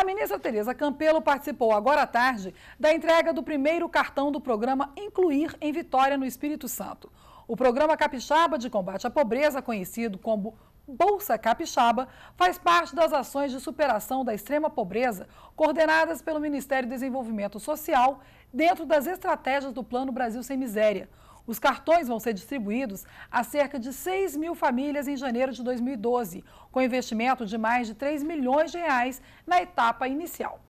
A ministra Tereza Campelo participou agora à tarde da entrega do primeiro cartão do programa Incluir em Vitória no Espírito Santo. O programa capixaba de combate à pobreza, conhecido como Bolsa Capixaba faz parte das ações de superação da extrema pobreza coordenadas pelo Ministério do Desenvolvimento Social dentro das estratégias do Plano Brasil Sem Miséria. Os cartões vão ser distribuídos a cerca de 6 mil famílias em janeiro de 2012, com investimento de mais de 3 milhões de reais na etapa inicial.